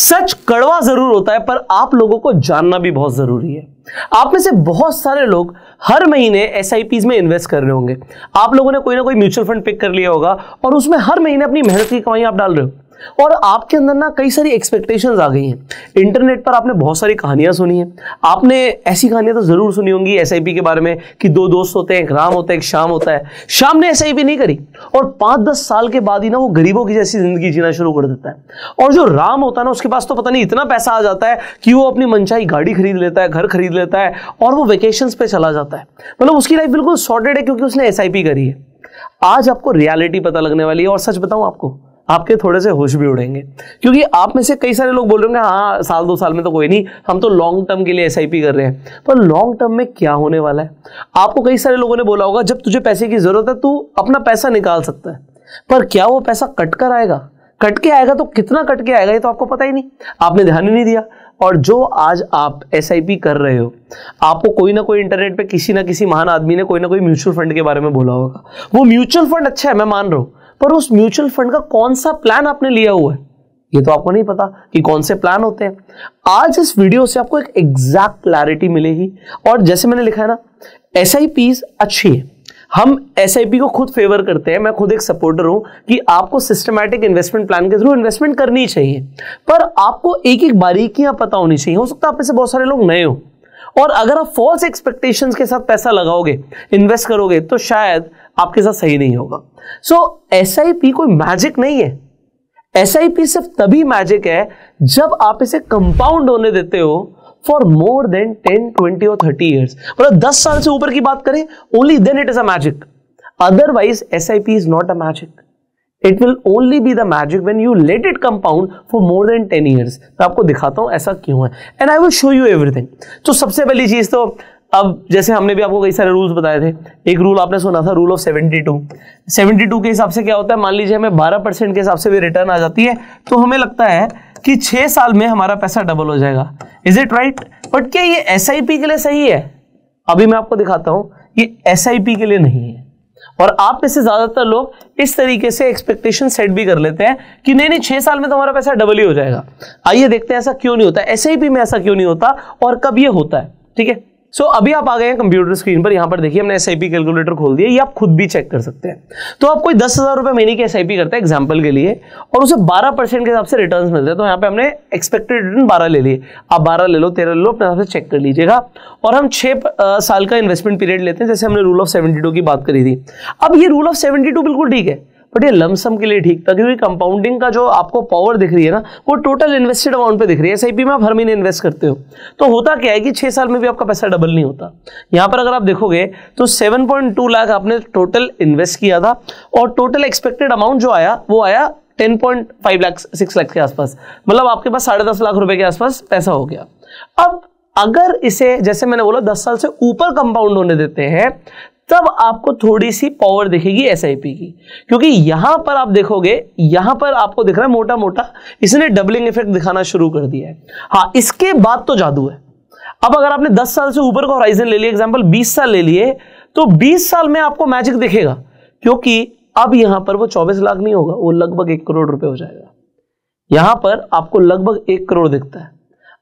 सच कड़वा जरूर होता है पर आप लोगों को जानना भी बहुत ज़रूरी है आप में से बहुत सारे लोग हर महीने एस में इन्वेस्ट कर रहे होंगे आप लोगों ने कोई ना कोई म्यूचुअल फंड पिक कर लिया होगा और उसमें हर महीने अपनी मेहनत की कमाई आप डाल रहे हो और आपके अंदर ना कई सारी एक्सपेक्टेशंस आ गई हैं इंटरनेट पर आपने बहुत सारी कहानियां सुनी हैं आपने ऐसी कहानियां तो ज़रूर सुनी होंगी एस के बारे में कि दो दोस्त होते हैं एक राम होता है एक शाम होता है शाम ने एस नहीं करी और पांच दस साल के बाद ही ना वो गरीबों की जैसी ज़िंदगी जीना शुरू कर देता है और जो राम होता है ना उसके पास तो पता नहीं इतना पैसा आ जाता है कि वो अपनी मनचाही गाड़ी खरीद लेता है घर खरीद लेता है और वो वेकेशन पे चला जाता है मतलब उसकी लाइफ बिल्कुल सॉर्टेड है क्योंकि उसने एस करी है आज आपको रियलिटी पता लगने वाली है और सच बताऊं आपको आपके थोड़े से होश भी उड़ेंगे क्योंकि आप में से कई सारे लोग बोल रहे होंगे हाँ साल दो साल में तो कोई नहीं हम तो लॉन्ग टर्म के लिए एस कर रहे हैं पर लॉन्ग टर्म में क्या होने वाला है आपको कई सारे लोगों ने बोला होगा जब तुझे पैसे की जरूरत है तू अपना पैसा निकाल सकता है पर क्या वो पैसा कट कर आएगा कट के आएगा तो कितना कट के आएगा ये तो आपको पता ही नहीं आपने ध्यान ही नहीं दिया और जो आज आप एस कर रहे हो आपको कोई ना कोई इंटरनेट पे किसी ना किसी महान आदमी ने कोई ना कोई म्यूचुअल फंड के बारे में बोला होगा वो म्यूचुअल फंड अच्छा है मैं मान रहा हूँ पर उस म्यूचुअल फंड का कौन सा प्लान आपने लिया हुआ है ये तो आपको नहीं पता कि कौन से प्लान होते हैं आज इस वीडियो से आपको एक एग्जैक्ट क्लैरिटी मिलेगी और जैसे मैंने लिखा है ना एस आई अच्छी है हम एस को खुद फेवर करते हैं मैं खुद एक सपोर्टर हूं कि आपको सिस्टमैटिक इन्वेस्टमेंट प्लान के थ्रू इन्वेस्टमेंट करनी चाहिए पर आपको एक एक बारीकियां पता होनी चाहिए हो सकता है आप में से बहुत सारे लोग नए हो और अगर आप फॉल्स एक्सपेक्टेशंस के साथ पैसा लगाओगे इन्वेस्ट करोगे तो शायद आपके साथ सही नहीं होगा सो एस कोई मैजिक नहीं है एस सिर्फ तभी मैजिक है जब आप इसे कंपाउंड होने देते हो for more than ten twenty और थर्टी ईयर्स मतलब दस साल से ऊपर की बात करें only then it is a magic otherwise S I P is not a magic it will only be the magic when you let it compound for more than ten years मैं आपको दिखाता हूं ऐसा क्यों है and I will show you everything तो सबसे पहली चीज तो अब जैसे हमने भी आपको कई सारे रूल्स बताए थे एक रूल आपने सुना था रूल ऑफ 72 72 के हिसाब से क्या होता है मान लीजिए हमें 12 परसेंट के हिसाब से भी रिटर्न आ जाती है तो हमें लगता है कि छह साल में हमारा पैसा डबल हो जाएगा इज इट राइट बट क्या ये एस के लिए सही है अभी मैं आपको दिखाता हूं ये एस के लिए नहीं है और आप में से ज्यादातर लोग इस तरीके से एक्सपेक्टेशन सेट भी कर लेते हैं कि नहीं नहीं छह साल में तो हमारा पैसा डबल ही हो जाएगा आइए देखते हैं ऐसा क्यों नहीं होता एस में ऐसा क्यों नहीं होता और कब ये होता है ठीक है सो so, अभी आप आ गए हैं कंप्यूटर स्क्रीन पर यहां पर देखिए हमने एस कैलकुलेटर खोल दिया ये आप खुद भी चेक कर सकते हैं तो आप कोई दस हज़ार रुपए महीने की एस करते हैं एग्जाम्पल के लिए और उसे बारह परसेंट के हिसाब से रिटर्न मिलते हैं तो यहाँ पे हमने एक्सपेक्टेड रिटर्न बारह ले लिए आप बारह ले लो तेरह ले लो अपने हिसाब से चेक कर लीजिएगा और हम छह साल का इन्वेस्टमेंट पीरियड लेते हैं जैसे हमने रूल ऑफ सेवेंटी की बात करी थी अब ये रूल ऑफ सेवेंटी बिल्कुल ठीक है बट ये लमसम के लिए ठीक था क्योंकि कंपाउंडिंग का जो आपको पावर दिख रही है ना वो टोटल इन्वेस्टेड अमाउंट पे दिख रही है एस में आप हर महीने इन्वेस्ट करते हो तो होता क्या है कि छह साल में भी आपका पैसा डबल नहीं होता यहां पर अगर आप देखोगे तो सेवन लाख आपने टोटल इन्वेस्ट किया था और टोटल एक्सपेक्टेड अमाउंट जो आया वो आया ten point five lakh six lakh के आसपास मतलब आपके पास साढ़े दस लाख रुपए के आसपास पैसा हो गया अब अगर इसे जैसे मैंने बोला दस साल से ऊपर कंपाउंड होने देते हैं तब आपको थोड़ी सी पावर दिखेगी एस की क्योंकि यहां पर आप देखोगे यहां पर आपको दिख रहा है मोटा मोटा इसने डबलिंग इफेक्ट दिखाना शुरू कर दिया है हाँ इसके बाद तो जादू है अब अगर आपने 10 साल से ऊपर का होराइजन ले लिया एग्जाम्पल 20 साल ले लिए तो 20 साल में आपको मैजिक दिखेगा क्योंकि अब यहां पर वो चौबीस लाख नहीं होगा वो लगभग एक करोड़ रुपए हो जाएगा यहां पर आपको लगभग एक करोड़ दिखता है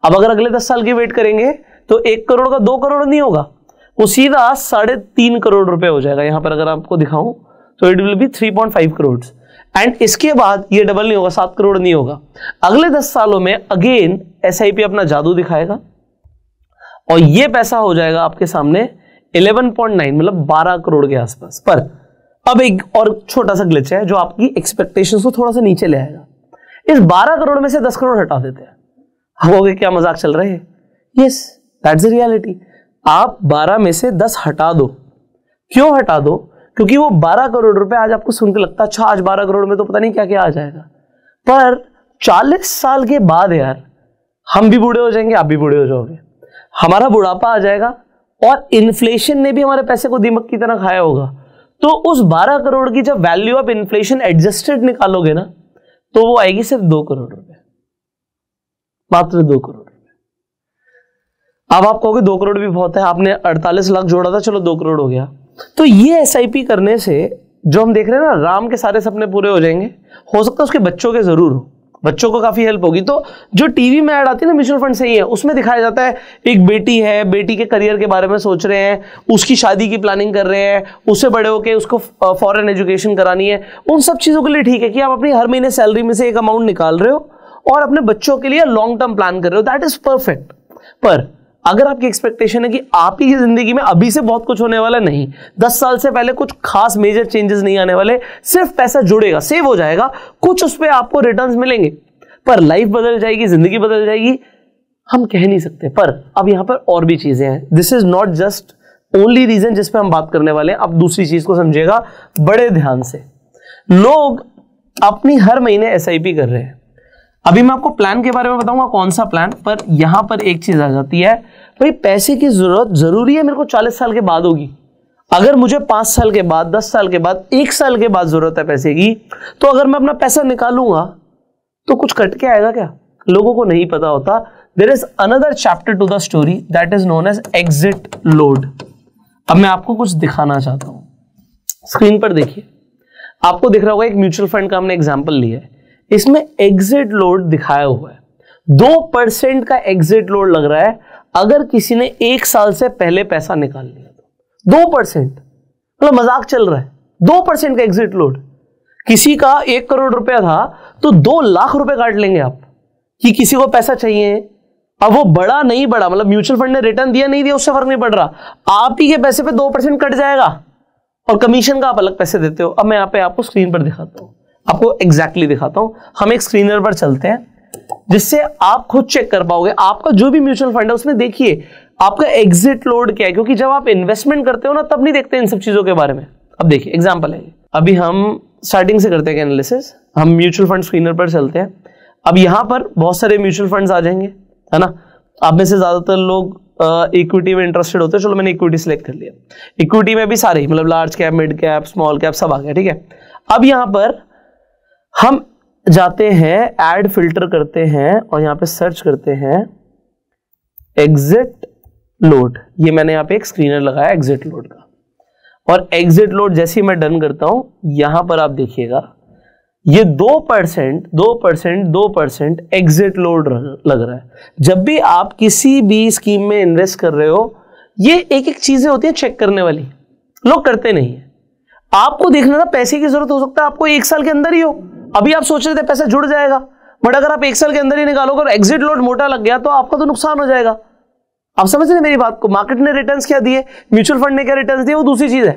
अब अगर अगले दस साल की वेट करेंगे तो एक करोड़ का दो करोड़ नहीं होगा वो सीधा साढ़े तीन करोड़ रुपए हो जाएगा यहां पर अगर आपको दिखाऊं तो it will be three point five crore and इसके बाद ये डबल नहीं होगा सात करोड़ नहीं होगा अगले दस सालों में अगेन एस अपना जादू दिखाएगा और ये पैसा हो जाएगा आपके सामने 11.9 मतलब 12 करोड़ के आसपास पर अब एक और छोटा सा ग्लिच है जो आपकी एक्सपेक्टेशन को थोड़ा सा नीचे ले आएगा इस 12 करोड़ में से 10 करोड़ हटा देते हैं हम क्या मजाक चल रहे हैं यस दैट्स रियलिटी आप 12 में से 10 हटा दो क्यों हटा दो क्योंकि वो 12 करोड़ रुपए आज आपको सुनकर लगता है अच्छा आज 12 करोड़ में तो पता नहीं क्या क्या आ जाएगा पर 40 साल के बाद यार हम भी बूढ़े हो जाएंगे आप भी बूढ़े हो जाओगे हमारा बुढ़ापा आ जाएगा और इन्फ्लेशन ने भी हमारे पैसे को दीमक की तरह खाया होगा तो उस 12 करोड़ की जब वैल्यू ऑफ इन्फ्लेशन एडजस्टेड निकालोगे ना तो वो आएगी सिर्फ दो करोड़ रुपए मात्र दो करोड़ अब आप कहोगे दो करोड़ भी बहुत है आपने 48 लाख जोड़ा था चलो दो करोड़ हो गया तो ये एस करने से जो हम देख रहे हैं ना राम के सारे सपने पूरे हो जाएंगे हो सकता है उसके बच्चों के जरूर बच्चों को काफी हेल्प होगी तो जो टीवी में ऐड आती है ना म्यूचुअल फंड से ही है उसमें दिखाया जाता है एक बेटी है बेटी के करियर के बारे में सोच रहे हैं उसकी शादी की प्लानिंग कर रहे हैं उससे बड़े होकर उसको फॉरेन एजुकेशन करानी है उन सब चीज़ों के लिए ठीक है कि आप अपनी हर महीने सैलरी में से एक अमाउंट निकाल रहे हो और अपने बच्चों के लिए लॉन्ग टर्म प्लान कर रहे हो दैट इज परफेक्ट पर अगर आपकी एक्सपेक्टेशन है कि आपकी जिंदगी में अभी से बहुत कुछ होने वाला नहीं दस साल से पहले कुछ खास मेजर चेंजेस नहीं आने वाले सिर्फ पैसा जुड़ेगा सेव हो जाएगा कुछ उस पर आपको रिटर्न मिलेंगे पर लाइफ बदल जाएगी जिंदगी बदल जाएगी हम कह नहीं सकते पर अब यहां पर और भी चीजें हैं this is not just only reason जिसपे हम बात करने वाले हैं अब दूसरी चीज को समझेगा बड़े ध्यान से लोग अपनी हर महीने एस कर रहे हैं अभी मैं आपको प्लान के बारे में बताऊंगा कौन सा प्लान पर यहां पर एक चीज आ जाती है भाई पैसे की जरूरत जरूरी है मेरे को चालीस साल के बाद होगी अगर मुझे पांच साल के बाद दस साल के बाद एक साल के बाद जरूरत है पैसे की तो अगर मैं अपना पैसा निकालूंगा तो कुछ कट के आएगा क्या लोगों को नहीं पता होता there is another chapter to the story that is known as exit load अब मैं आपको कुछ दिखाना चाहता हूं स्क्रीन पर देखिए आपको दिख रहा होगा एक म्यूचुअल फंड का हमने एग्जाम्पल लिया है इसमें एग्जिट लोड दिखाया हुआ है दो परसेंट का एग्जिट लोड लग रहा है अगर किसी ने एक साल से पहले पैसा निकाल लिया तो दो परसेंट मतलब मजाक चल रहा है दो परसेंट का एग्जिट लोड किसी का एक करोड़ रुपया था तो दो लाख रुपए काट लेंगे आप कि किसी को पैसा चाहिए अब वो बड़ा नहीं बड़ा मतलब म्यूचुअल फंड ने रिटर्न दिया नहीं दिया उससे फर्क नहीं पड़ रहा आप ही के पैसे पे दो परसेंट कट जाएगा और कमीशन का आप अलग पैसे देते हो अब मैं यहाँ पे आपको स्क्रीन पर दिखाता हूँ आपको एग्जैक्टली exactly दिखाता हूं हम एक स्क्रीनर पर चलते हैं जिससे आप खुद चेक कर पाओगे आपका जो भी म्यूचुअल फंड है उसमें देखिए आपका एग्जिट लोड क्या है क्योंकि जब आप इन्वेस्टमेंट करते हो ना तब नहीं देखते इन सब चीजों के बारे में अब देखिए एग्जाम्पल है अभी हम स्टार्टिंग से करते हैं एनालिसिस हम म्यूचुअल फंड स्क्रीनर पर चलते हैं अब यहां पर बहुत सारे म्यूचुअल फंड्स आ जाएंगे है ना आप में से ज्यादातर लोग इक्विटी में इंटरेस्टेड होते हैं चलो मैंने इक्विटी सेलेक्ट कर लिया इक्विटी में भी सारे मतलब large cap mid cap small cap सब आ गया ठीक है अब यहां पर हम जाते हैं एड फिल्टर करते हैं और यहां पे सर्च करते हैं एग्जिट लोड ये मैंने यहाँ पे एक स्क्रीनर लगाया एग्जिट लोड का और एग्जिट लोड जैसे ही मैं डन करता हूं यहां पर आप देखिएगा ये दो परसेंट दो परसेंट दो परसेंट एग्जिट लोड लग रहा है जब भी आप किसी भी स्कीम में इन्वेस्ट कर रहे हो ये एक एक चीजें होती है चेक करने वाली लोग करते नहीं है आपको देखना था पैसे की जरूरत हो सकता है आपको एक साल के अंदर ही हो अभी आप सोच रहे थे पैसा जुड़ जाएगा बट अगर आप एक साल के अंदर ही निकालोगे और एग्जिट लोड मोटा लग गया तो आपका तो नुकसान हो जाएगा आप समझ रहे मेरी बात को मार्केट ने रिटर्न क्या दिए म्यूचुअल फंड ने क्या रिटर्न दिए वो दूसरी चीज है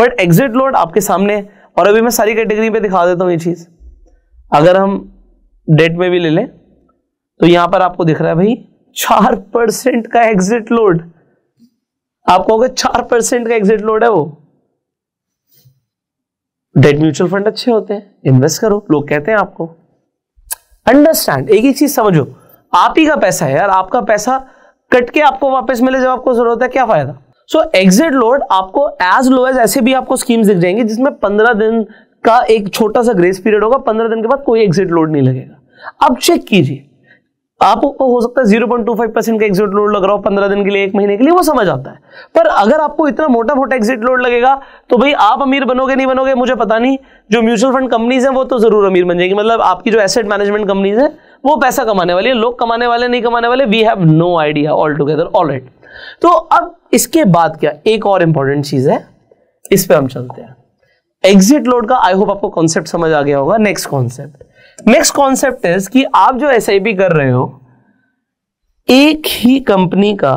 बट एग्जिट लोड आपके सामने और अभी मैं सारी कैटेगरी पे दिखा देता हूँ ये चीज अगर हम डेट में भी ले लें तो यहां पर आपको दिख रहा है भाई चार परसेंट का एग्जिट लोड आप कहोगे चार परसेंट का एग्जिट लोड है वो डेट म्यूचुअल फंड अच्छे होते हैं इन्वेस्ट करो लोग कहते हैं आपको अंडरस्टैंड एक ही चीज समझो आप ही का पैसा है यार आपका पैसा कट के आपको वापस मिले जब आपको जरूरत है क्या फायदा सो एग्जिट लोड आपको एज लो एज ऐसे भी आपको स्कीम्स दिख जाएंगी जिसमें पंद्रह दिन का एक छोटा सा ग्रेस पीरियड होगा पंद्रह दिन के बाद कोई एग्जिट लोड नहीं लगेगा अब चेक कीजिए आपको हो सकता है zero point two five percent का एक्सिट लोड लग रहा हो पंद्रह दिन के लिए एक महीने के लिए वो समझ आता है पर अगर आपको इतना मोटा मोटा एग्जिट लोड लगेगा तो भाई आप अमीर बनोगे नहीं बनोगे मुझे पता नहीं जो म्यूचुअल फंड कंपनीज हैं वो तो जरूर अमीर बन जाएगी मतलब आपकी जो एसेट मैनेजमेंट कंपनीज है वो पैसा कमाने वाली है लोग कमाने वाले नहीं कमाने वाले we have no idea altogether all right तो अब इसके बाद क्या एक और इंपॉर्टेंट चीज है इस पर हम चलते हैं एग्जिट लोड का आई होप आपको कॉन्सेप्ट समझ आ गया होगा next concept next concept is कि आप जो एस कर रहे हो एक ही कंपनी का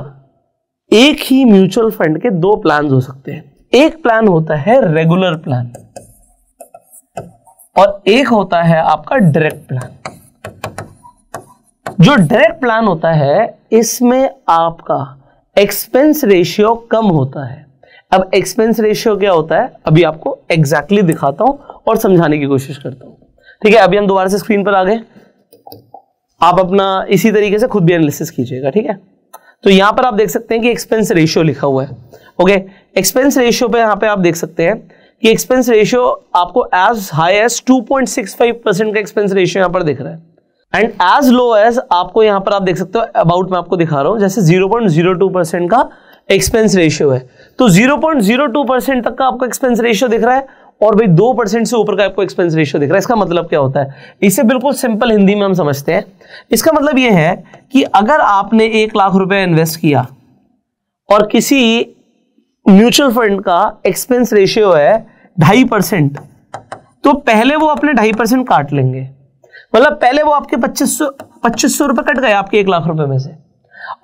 एक ही म्यूचुअल फंड के दो प्लान हो सकते हैं एक प्लान होता है रेगुलर प्लान और एक होता है आपका डायरेक्ट प्लान जो डायरेक्ट प्लान होता है इसमें आपका एक्सपेंस रेशियो कम होता है अब एक्सपेंस रेशियो क्या होता है अभी आपको एग्जैक्टली exactly दिखाता हूं और समझाने की कोशिश करता हूं ठीक है अभी हम दोबारा से स्क्रीन पर आ गए आप अपना इसी तरीके से खुद भी एनालिसिस कीजिएगा ठीक है तो यहां पर आप देख सकते हैं कि एक्सपेंस रेशियो लिखा हुआ है ओके एक्सपेंस रेशियो पे यहां पे आप देख सकते हैं कि एक्सपेंस रेशियो आपको एज हाई एज 2.65 परसेंट का एक्सपेंस रेशियो यहां पर दिख रहा है एंड एज लो एज आपको यहां पर आप देख सकते हो अबाउट मैं आपको दिखा रहा हूं जैसे टू परसेंट का एक्सपेंस रेशियो है तो टू परसेंट तक का आपको एक्सपेंस रेशियो दिख रहा है और भाई दो परसेंट से ऊपर का आपको एक्सपेंस रेशियो दिख रहा है इसका मतलब क्या होता है इसे बिल्कुल सिंपल हिंदी में हम समझते हैं इसका मतलब यह है कि अगर आपने एक लाख रुपए इन्वेस्ट किया और किसी म्यूचुअल फंड का एक्सपेंस रेशियो है ढाई परसेंट तो पहले वो अपने ढाई परसेंट काट लेंगे मतलब पहले वो आपके पच्चीस सौ पच्चीस सौ रुपए कट गए आपके एक लाख रुपए में से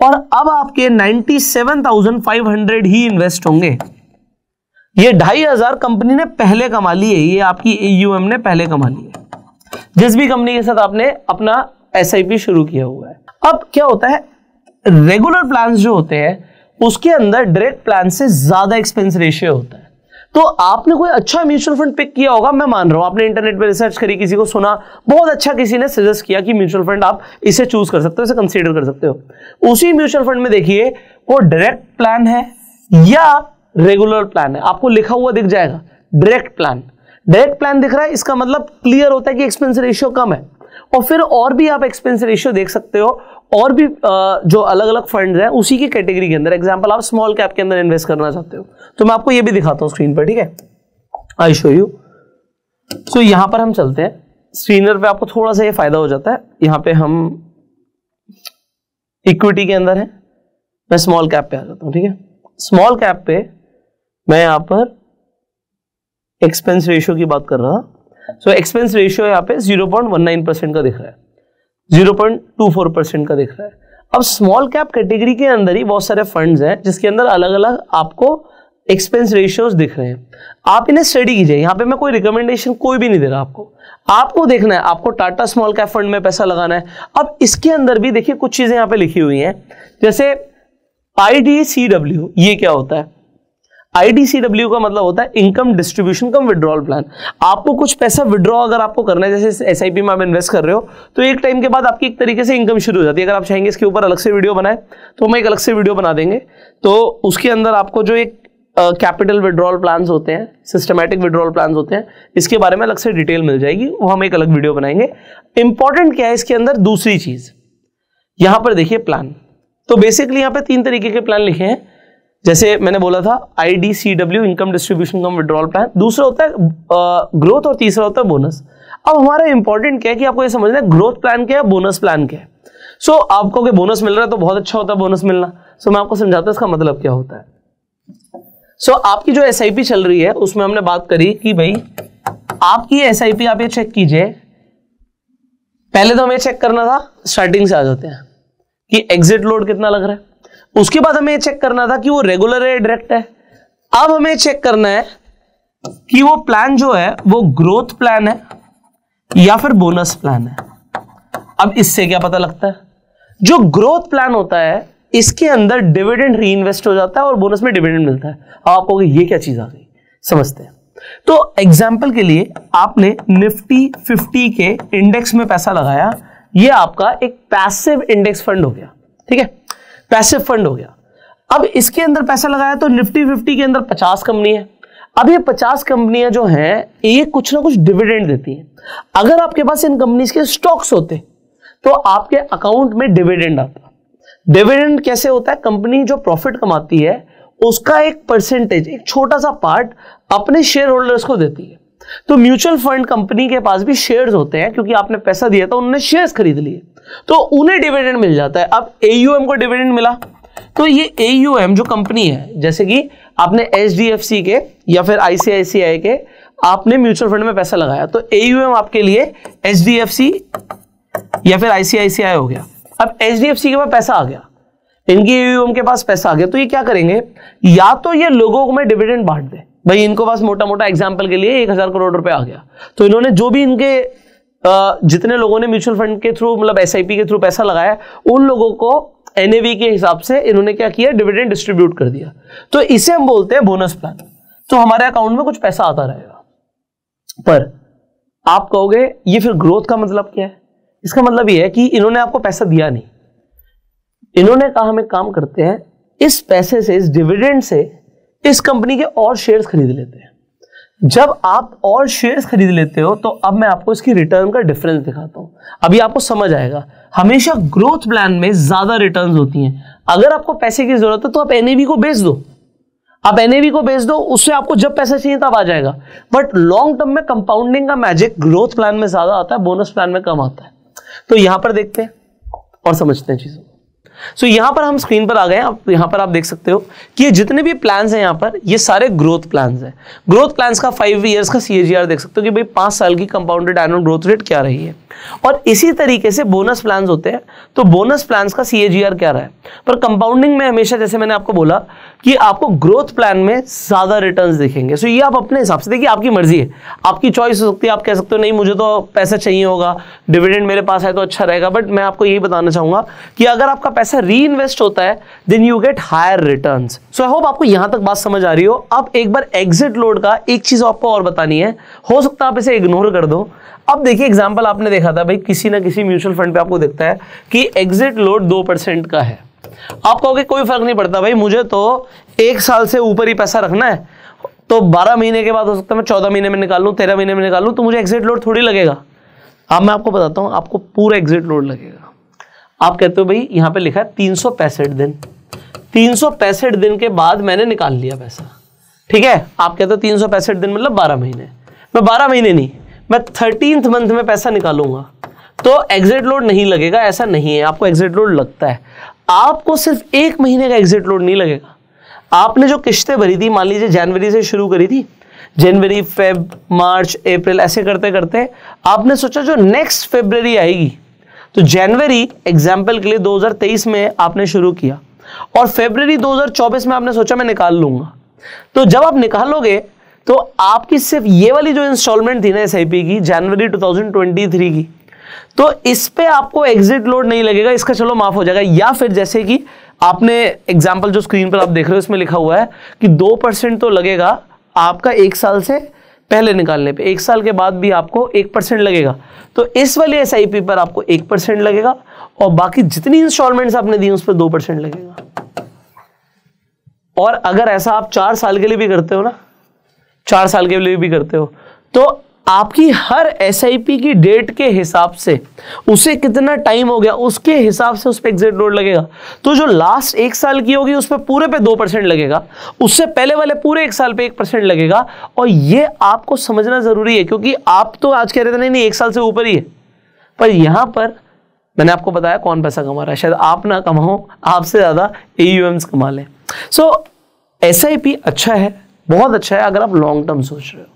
और अब आपके ninety seven thousand five hundred ही इन्वेस्ट होंगे ये ढाई हजार कंपनी ने पहले कमा ली है ये आपकी एयूएम ने पहले कमा ली है जिस भी कंपनी के साथ आपने अपना एस शुरू किया हुआ है अब क्या होता है रेगुलर प्लान जो होते हैं उसके अंदर डायरेक्ट प्लान से ज्यादा एक्सपेंस रेशियो होता है तो आपने कोई अच्छा म्यूचुअल फंड पिक किया होगा मैं मान रहा हूं आपने इंटरनेट पर रिसर्च करी किसी को सुना बहुत अच्छा किसी ने सजेस्ट किया कि म्यूचुअल फंड आप इसे चूज कर सकते हो इसे कंसीडर कर सकते हो उसी म्यूचुअल फंड में देखिए वो डायरेक्ट प्लान है या रेगुलर प्लान है आपको लिखा हुआ दिख जाएगा डायरेक्ट प्लान डायरेक्ट प्लान दिख रहा है इसका मतलब क्लियर होता है कि एक्सपेंस रेशियो कम है और फिर और भी आप एक्सपेंस रेशियो देख सकते हो और भी जो अलग अलग फंड हैं उसी की कैटेगरी के अंदर एग्जाम्पल आप स्मॉल कैप के अंदर इन्वेस्ट करना चाहते हो तो मैं आपको ये भी दिखाता हूँ स्क्रीन पर ठीक है आई शो यू सो यहां पर हम चलते हैं स्क्रीनर पे आपको थोड़ा सा ये फायदा हो जाता है यहाँ पे हम इक्विटी के अंदर है मैं स्मॉल कैप पे आ जाता हूँ ठीक है स्मॉल कैप पे मैं यहां पर एक्सपेंस रेशियो की बात कर रहा सो एक्सपेंस रेशियो यहाँ पे 0.19 परसेंट का दिख रहा है 0.24 परसेंट का दिख रहा है अब स्मॉल कैप कैटेगरी के अंदर ही बहुत सारे फंड्स हैं जिसके अंदर अलग अलग आपको एक्सपेंस रेशियोज दिख रहे हैं आप इन्हें स्टडी कीजिए यहां पे मैं कोई रिकमेंडेशन कोई भी नहीं दे रहा आपको आपको देखना है आपको टाटा स्मॉल कैप फंड में पैसा लगाना है अब इसके अंदर भी देखिए कुछ चीजें यहाँ पे लिखी हुई हैं जैसे आई ये क्या होता है आईडीसीडब्ल्यू का मतलब होता है income distribution cum withdrawal plan आपको कुछ पैसा विड्रॉ अगर आपको करना है जैसे एस में आप इन्वेस्ट कर रहे हो तो एक टाइम के बाद आपकी एक तरीके से इनकम शुरू हो जाती है अगर आप चाहेंगे इसके ऊपर अलग से वीडियो बनाए तो हम एक अलग से वीडियो बना देंगे तो उसके अंदर आपको जो एक कैपिटल विड्रॉल प्लान होते हैं सिस्टमैटिक विड्रॉल प्लान होते हैं इसके बारे में अलग से डिटेल मिल जाएगी वो हम एक अलग वीडियो बनाएंगे इंपॉर्टेंट क्या है इसके अंदर दूसरी चीज यहां पर देखिए प्लान तो बेसिकली यहां पर तीन तरीके के प्लान लिखे हैं जैसे मैंने बोला था I D C W income distribution cum withdrawal plan दूसरा होता है ग्रोथ और तीसरा होता है बोनस अब हमारा इंपॉर्टेंट क्या है कि आपको ये समझना है ग्रोथ प्लान क्या है बोनस प्लान क्या है सो so, आपको कि बोनस मिल रहा है तो बहुत अच्छा होता है बोनस मिलना सो so, मैं आपको समझाता हूँ इसका मतलब क्या होता है सो so, आपकी जो एस चल रही है उसमें हमने बात करी कि भाई आपकी एस आप ये चेक कीजिए पहले तो हमें चेक करना था स्टार्टिंग से आ जाते हैं कि एग्जिट लोड कितना लग रहा है उसके बाद हमें चेक करना था कि वो रेगुलर है डायरेक्ट है अब हमें चेक करना है कि वो प्लान जो है वो ग्रोथ प्लान है या फिर बोनस प्लान है अब इससे क्या पता लगता है जो ग्रोथ प्लान होता है इसके अंदर डिविडेंड री इन्वेस्ट हो जाता है और बोनस में डिविडेंड मिलता है अब आपको ये क्या चीज आ गई समझते हैं तो एग्जाम्पल के लिए आपने निफ्टी 50 के इंडेक्स में पैसा लगाया ये आपका एक पैसिव इंडेक्स फंड हो गया ठीक है पैसिव फंड हो गया अब इसके अंदर पैसा लगाया तो निफ्टी फिफ्टी के अंदर पचास कंपनी है अब ये पचास कंपनियां जो हैं ये कुछ ना कुछ डिविडेंड देती हैं अगर आपके पास इन कंपनीज के स्टॉक्स होते तो आपके अकाउंट में डिविडेंड आता डिविडेंड कैसे होता है कंपनी जो प्रॉफिट कमाती है उसका एक परसेंटेज एक छोटा सा पार्ट अपने शेयर होल्डर्स को देती है तो म्यूचुअल फंड कंपनी के पास भी शेयर्स होते हैं क्योंकि आपने पैसा दिया था उन्होंने शेयर्स खरीद लिए तो उन्हें डिविडेंड मिल जाता है अब एयूएम को डिविडेंड मिला तो ये एयूएम जो कंपनी है जैसे कि आपने एच के या फिर आईसीआईसीआई के आपने म्यूचुअल फंड में पैसा लगाया तो एयूएम आपके लिए एच या फिर आईसीआईसीआई हो गया अब एच के पास पैसा आ गया इनकी एयूएम के पास पैसा आ गया तो ये क्या करेंगे या तो ये लोगों में डिविडेंड बांट दें भाई इनको पास मोटा मोटा एग्जाम्पल के लिए एक हजार करोड़ रुपए आ गया तो इन्होंने जो भी इनके जितने लोगों ने म्यूचुअल फंड के थ्रू मतलब एस के थ्रू पैसा लगाया उन लोगों को एन के हिसाब से इन्होंने क्या किया डिविडेंड डिस्ट्रीब्यूट कर दिया तो इसे हम बोलते हैं बोनस प्लान तो हमारे अकाउंट में कुछ पैसा आता रहेगा पर आप कहोगे ये फिर ग्रोथ का मतलब क्या है इसका मतलब ये है कि इन्होंने आपको पैसा दिया नहीं इन्होंने कहा हम एक काम करते हैं इस पैसे से इस डिविडेंड से इस कंपनी के और शेयर्स खरीद लेते हैं जब आप और शेयर्स खरीद लेते हो तो अब मैं आपको इसकी रिटर्न का डिफरेंस दिखाता हूं अभी आपको समझ आएगा हमेशा ग्रोथ प्लान में ज्यादा रिटर्न होती हैं अगर आपको पैसे की जरूरत है तो आप एनएवी को बेच दो आप एनएवी को बेच दो उससे आपको जब पैसा चाहिए तब आ जाएगा बट लॉन्ग टर्म में कंपाउंडिंग का मैजिक ग्रोथ प्लान में ज्यादा आता है बोनस प्लान में कम आता है तो यहां पर देखते हैं और समझते हैं चीजों सो so, यहां पर हम स्क्रीन पर आ गए आप यहां पर आप देख सकते हो कि ये जितने भी प्लान्स हैं यहां पर ये सारे ग्रोथ प्लान्स हैं ग्रोथ प्लान्स का फाइव ईयर्स का सीएजीआर देख सकते हो कि भाई पांच साल की कंपाउंडेड एनुअल ग्रोथ रेट क्या रही है और इसी तरीके से बोनस प्लान्स होते हैं तो बोनस प्लान्स का सीएजीआर क्या रहा है पर कंपाउंडिंग में हमेशा जैसे मैंने आपको बोला कि आपको ग्रोथ प्लान में ज़्यादा रिटर्न दिखेंगे सो so, ये आप अपने हिसाब से देखिए आपकी मर्जी है आपकी चॉइस हो सकती है आप कह सकते हो नहीं मुझे तो पैसा चाहिए होगा डिविडेंड मेरे पास है तो अच्छा रहेगा बट मैं आपको यही बताना चाहूंगा कि अगर आपका पैसा पैसा री इन्वेस्ट होता है then you get higher return so I hope आपको यहां तक बात समझ आ रही हो अब एक बार एग्जिट लोड का एक चीज आपको और बतानी है हो सकता है आप इसे इग्नोर कर दो अब देखिए एग्जाम्पल आपने देखा था भाई किसी ना किसी म्यूचुअल फंड पे आपको देखता है कि एग्जिट लोड दो परसेंट का है आप कहोगे कोई फर्क नहीं पड़ता भाई मुझे तो एक साल से ऊपर ही पैसा रखना है तो 12 महीने के बाद हो सकता है मैं 14 महीने में निकाल लू 13 महीने में निकाल लू तो मुझे एग्जिट लोड थोड़ी लगेगा अब मैं आपको बताता हूं आपको पूरा एग्जिट लोड लगेगा आप कहते हो भाई यहां पे लिखा है तीन सौ पैंसठ दिन तीन सौ पैंसठ दिन के बाद मैंने निकाल लिया पैसा ठीक है आप कहते हो तीन सौ पैंसठ दिन मतलब बारह महीने मैं बारह महीने नहीं मैं थर्टींथ मंथ में पैसा निकालूंगा तो एग्जिट लोड नहीं लगेगा ऐसा नहीं है आपको एग्जिट लोड लगता है आपको सिर्फ एक महीने का एग्जिट लोड नहीं लगेगा आपने जो किश्तें भरी थी मान लीजिए जनवरी से शुरू करी थी जनवरी फेब मार्च अप्रैल ऐसे करते करते आपने सोचा जो नेक्स्ट फेब्रवरी आएगी तो जनवरी एग्जाम्पल के लिए 2023 में आपने शुरू किया और फेबर 2024 में आपने सोचा मैं निकाल लूंगा तो जब आप निकालोगे तो आपकी सिर्फ ये वाली जो इंस्टॉलमेंट थी ना एस की जनवरी 2023 की तो इस पे आपको एग्जिट लोड नहीं लगेगा इसका चलो माफ हो जाएगा या फिर जैसे कि आपने एग्जाम्पल जो स्क्रीन पर आप देख रहे हो इसमें लिखा हुआ है कि दो परसेंट तो लगेगा आपका एक साल से पहले निकालने पे एक साल के बाद भी आपको एक परसेंट लगेगा तो इस वाली एस पर आपको एक परसेंट लगेगा और बाकी जितनी इंस्टॉलमेंट्स आपने दी उस पर दो परसेंट लगेगा और अगर ऐसा आप चार साल के लिए भी करते हो ना चार साल के लिए भी करते हो तो आपकी हर एस की डेट के हिसाब से उसे कितना टाइम हो गया उसके हिसाब से उस पर एग्जिट नोट लगेगा तो जो लास्ट एक साल की होगी उस पर पूरे पे दो परसेंट लगेगा उससे पहले वाले पूरे एक साल पे एक परसेंट लगेगा और ये आपको समझना ज़रूरी है क्योंकि आप तो आज कह रहे थे नहीं नहीं एक साल से ऊपर ही है पर यहां पर मैंने आपको बताया कौन पैसा कमा रहा है शायद आप ना कमाओ आपसे ज़्यादा ए कमा लें सो एस अच्छा है बहुत अच्छा है अगर आप लॉन्ग टर्म सोच रहे हो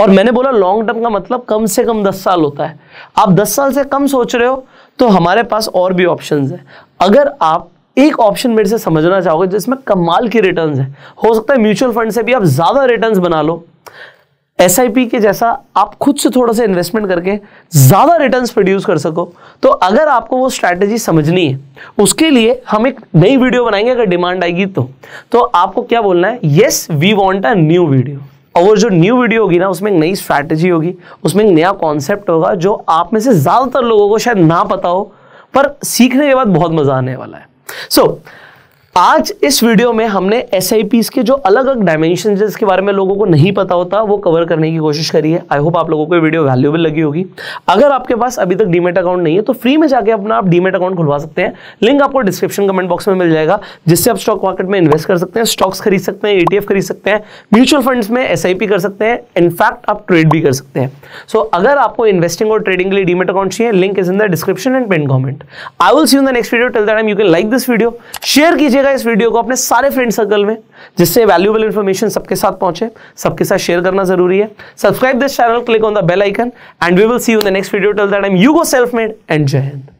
और मैंने बोला लॉन्ग टर्म का मतलब कम से कम दस साल होता है आप दस साल से कम सोच रहे हो तो हमारे पास और भी ऑप्शन है अगर आप एक ऑप्शन मेरे से समझना चाहोगे जिसमें कमाल की रिटर्न है हो सकता है म्यूचुअल फंड से भी आप ज़्यादा रिटर्न बना लो एस के जैसा आप खुद से थोड़ा सा इन्वेस्टमेंट करके ज़्यादा रिटर्न प्रोड्यूस कर सको तो अगर आपको वो स्ट्रैटेजी समझनी है उसके लिए हम एक नई वीडियो बनाएंगे अगर डिमांड आएगी तो, तो आपको क्या बोलना है yes we want a new video और जो न्यू वीडियो होगी ना उसमें एक नई स्ट्रैटेजी होगी उसमें एक नया कॉन्सेप्ट होगा जो आप में से ज़्यादातर लोगों को शायद ना पता हो पर सीखने के बाद बहुत मज़ा आने वाला है सो so, आज इस वीडियो में हमने एस आई के जो अलग अलग डायमेंशन जिसके बारे में लोगों को नहीं पता होता वो कवर करने की कोशिश करी है आई होप आप लोगों को वीडियो वैल्यूबल लगी होगी अगर आपके पास अभी तक डीमेट अकाउंट नहीं है तो फ्री में जाके अपना आप डीमेट अकाउंट खुलवा सकते हैं लिंक आपको डिस्क्रिप्शन कमेंट बॉक्स में मिल जाएगा जिससे आप स्टॉक मार्केट में इन्वेस्ट कर सकते हैं स्टॉक्स खरीद सकते हैं ईटीएफ e खरीद सकते हैं म्यूचुअल फंड में एस कर सकते हैं इनफैक्ट आप ट्रेड भी कर सकते हैं सो so, अगर आपको इन्वेस्टिंग और ट्रेडिंग के लिए डीमेट अकाउंट चाहिए link is in the description and pin comment I will see in the next video tell that you can like this video share कीजिए कीजिएगा इस वीडियो को अपने सारे फ्रेंड सर्कल में जिससे वैल्यूबल इन्फॉर्मेशन सबके साथ पहुंचे सबके साथ शेयर करना जरूरी है subscribe this channel click on the bell icon and we will see you in the next video that I am you go self made and जय हिंद